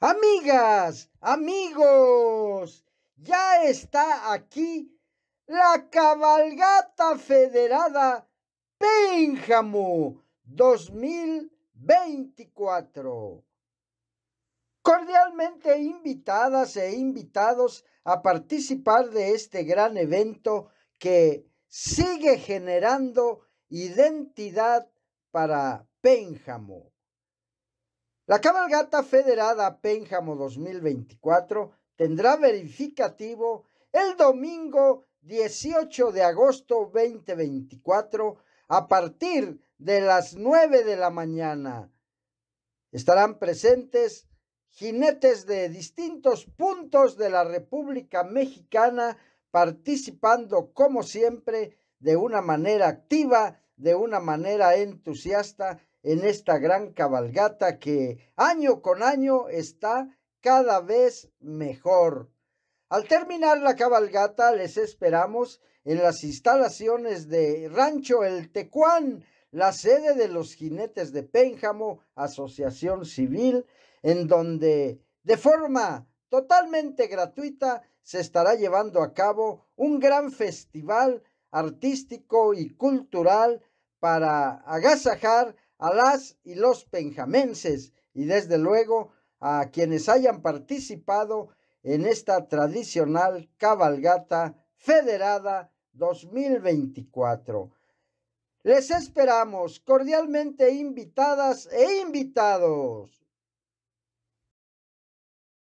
Amigas, amigos, ya está aquí la cabalgata federada Pénjamo 2024. Cordialmente invitadas e invitados a participar de este gran evento que sigue generando identidad para Pénjamo. La cabalgata federada Pénjamo 2024 tendrá verificativo el domingo 18 de agosto 2024 a partir de las 9 de la mañana. Estarán presentes jinetes de distintos puntos de la República Mexicana participando como siempre de una manera activa de una manera entusiasta en esta gran cabalgata que año con año está cada vez mejor. Al terminar la cabalgata les esperamos en las instalaciones de Rancho El Tecuán, la sede de los jinetes de Pénjamo, Asociación Civil, en donde de forma totalmente gratuita se estará llevando a cabo un gran festival artístico y cultural para agasajar a las y los penjamenses y desde luego a quienes hayan participado en esta tradicional cabalgata federada 2024. Les esperamos cordialmente invitadas e invitados.